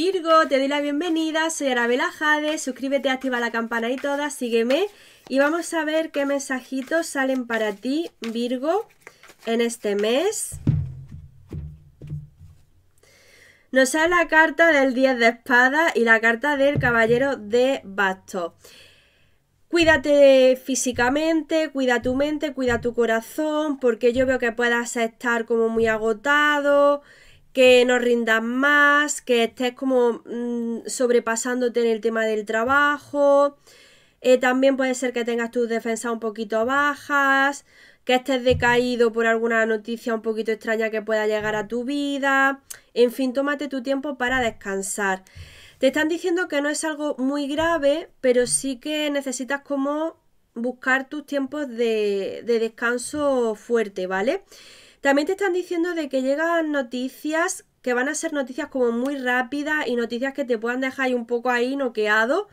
Virgo, te doy la bienvenida, soy Arabela Jade, suscríbete, activa la campana y todas, sígueme y vamos a ver qué mensajitos salen para ti, Virgo, en este mes. Nos sale la carta del 10 de espada y la carta del caballero de bastos. Cuídate físicamente, cuida tu mente, cuida tu corazón, porque yo veo que puedas estar como muy agotado, que no rindas más, que estés como mm, sobrepasándote en el tema del trabajo. Eh, también puede ser que tengas tus defensas un poquito bajas, que estés decaído por alguna noticia un poquito extraña que pueda llegar a tu vida. En fin, tómate tu tiempo para descansar. Te están diciendo que no es algo muy grave, pero sí que necesitas como buscar tus tiempos de, de descanso fuerte, ¿vale? También te están diciendo de que llegan noticias que van a ser noticias como muy rápidas y noticias que te puedan dejar ahí un poco ahí noqueado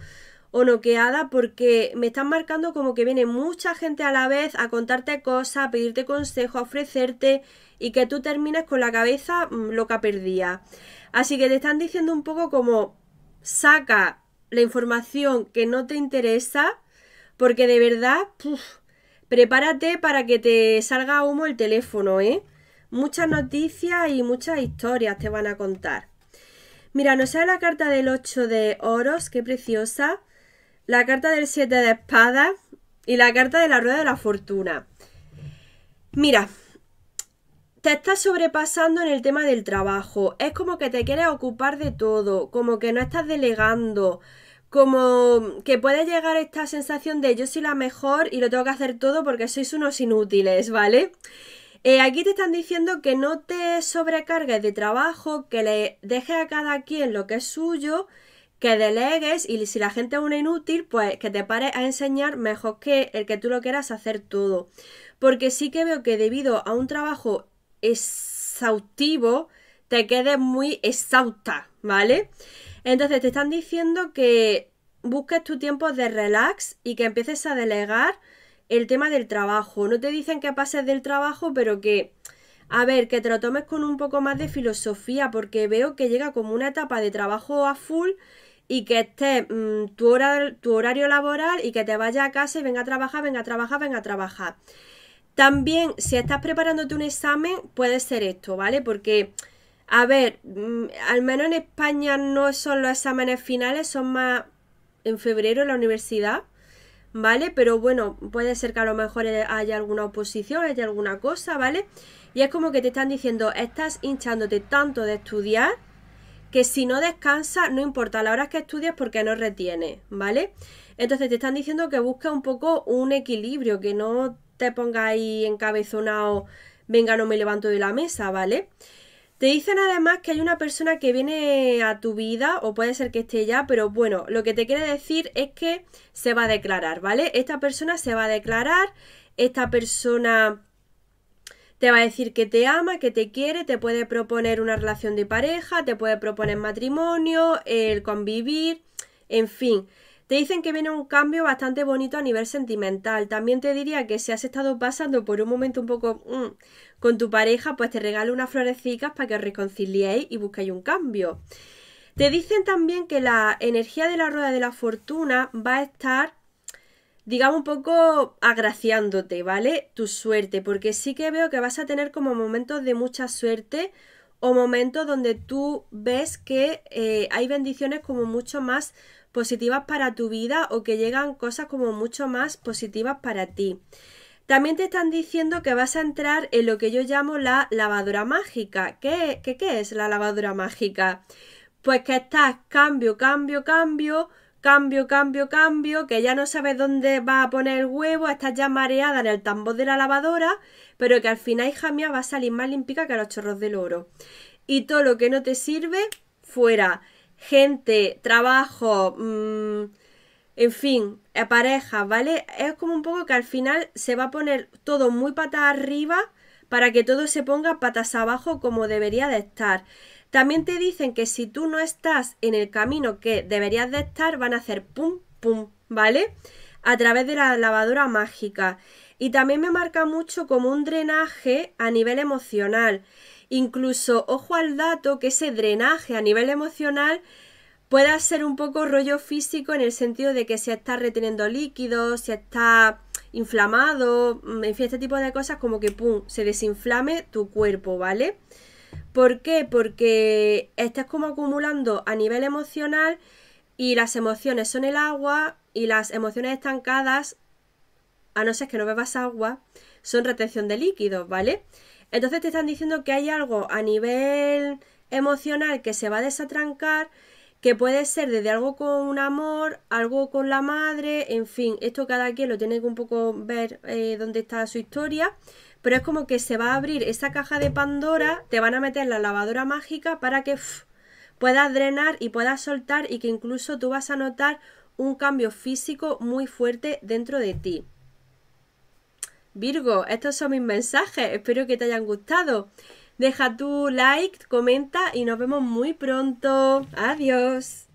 o noqueada porque me están marcando como que viene mucha gente a la vez a contarte cosas, a pedirte consejo, a ofrecerte y que tú termines con la cabeza mm, loca perdida. Así que te están diciendo un poco como saca la información que no te interesa porque de verdad... Prepárate para que te salga humo el teléfono, ¿eh? Muchas noticias y muchas historias te van a contar. Mira, nos sale la carta del 8 de oros, qué preciosa. La carta del 7 de espadas y la carta de la rueda de la fortuna. Mira, te estás sobrepasando en el tema del trabajo. Es como que te quieres ocupar de todo, como que no estás delegando, como que puede llegar esta sensación de yo soy la mejor y lo tengo que hacer todo porque sois unos inútiles, ¿vale? Eh, aquí te están diciendo que no te sobrecargues de trabajo, que le dejes a cada quien lo que es suyo, que delegues y si la gente es una inútil, pues que te pares a enseñar mejor que el que tú lo quieras hacer todo. Porque sí que veo que debido a un trabajo exhaustivo, te quedes muy exhausta, ¿vale? Entonces te están diciendo que busques tu tiempo de relax y que empieces a delegar el tema del trabajo. No te dicen que pases del trabajo, pero que, a ver, que te lo tomes con un poco más de filosofía, porque veo que llega como una etapa de trabajo a full y que esté mm, tu, tu horario laboral y que te vayas a casa y venga a trabajar, venga a trabajar, venga a trabajar. También, si estás preparándote un examen, puede ser esto, ¿vale? Porque a ver, mm, al menos en España no son los exámenes finales, son más en febrero en la universidad, ¿vale? Pero bueno, puede ser que a lo mejor e-, haya alguna oposición, haya alguna cosa, ¿vale? Y es como que te están diciendo, estás hinchándote tanto de estudiar que si no descansas, no importa la hora que estudias porque no retienes, ¿vale? Entonces te están diciendo que busques un poco un equilibrio, que no te pongas ahí encabezonado, venga, no me levanto de la mesa, ¿vale? vale te dicen además que hay una persona que viene a tu vida, o puede ser que esté ya, pero bueno, lo que te quiere decir es que se va a declarar, ¿vale? Esta persona se va a declarar, esta persona te va a decir que te ama, que te quiere, te puede proponer una relación de pareja, te puede proponer matrimonio, el convivir, en fin. Te dicen que viene un cambio bastante bonito a nivel sentimental. También te diría que si has estado pasando por un momento un poco mm, con tu pareja, pues te regalo unas florecitas para que os reconciliéis y busquéis un cambio. Te dicen también que la energía de la rueda de la fortuna va a estar, digamos, un poco agraciándote, ¿vale? Tu suerte, porque sí que veo que vas a tener como momentos de mucha suerte o momentos donde tú ves que eh, hay bendiciones como mucho más positivas para tu vida o que llegan cosas como mucho más positivas para ti. También te están diciendo que vas a entrar en lo que yo llamo la lavadora mágica. ¿Qué, qué, qué es la lavadora mágica? Pues que estás cambio, cambio, cambio Cambio, cambio, cambio, que ya no sabes dónde vas a poner el huevo, estás ya mareada en el tambor de la lavadora, pero que al final, hija mía, va a salir más limpica que los chorros del oro. Y todo lo que no te sirve, fuera. Gente, trabajo, mm, en fin, eh, pareja, ¿vale? Es como un poco que al final se va a poner todo muy patas arriba para que todo se ponga patas abajo como debería de estar. También te dicen que si tú no estás en el camino que deberías de estar, van a hacer pum, pum, ¿vale? A través de la lavadora mágica. Y también me marca mucho como un drenaje a nivel emocional. Incluso, ojo al dato, que ese drenaje a nivel emocional pueda ser un poco rollo físico en el sentido de que se está reteniendo líquidos, si está inflamado, mm, en fin, este tipo de cosas, como que pum, se desinflame tu cuerpo, ¿vale? ¿Por qué? Porque estás como acumulando a nivel emocional y las emociones son el agua y las emociones estancadas, a no ser que no bebas agua, son retención de líquidos, ¿vale? Entonces te están diciendo que hay algo a nivel emocional que se va a desatrancar que puede ser desde algo con un amor, algo con la madre, en fin, esto cada quien lo tiene que un poco ver eh, dónde está su historia, pero es como que se va a abrir esa caja de Pandora, te van a meter la lavadora mágica para que puedas drenar y puedas soltar y que incluso tú vas a notar un cambio físico muy fuerte dentro de ti. Virgo, estos son mis mensajes, espero que te hayan gustado. Deja tu like, comenta y nos vemos muy pronto. Adiós.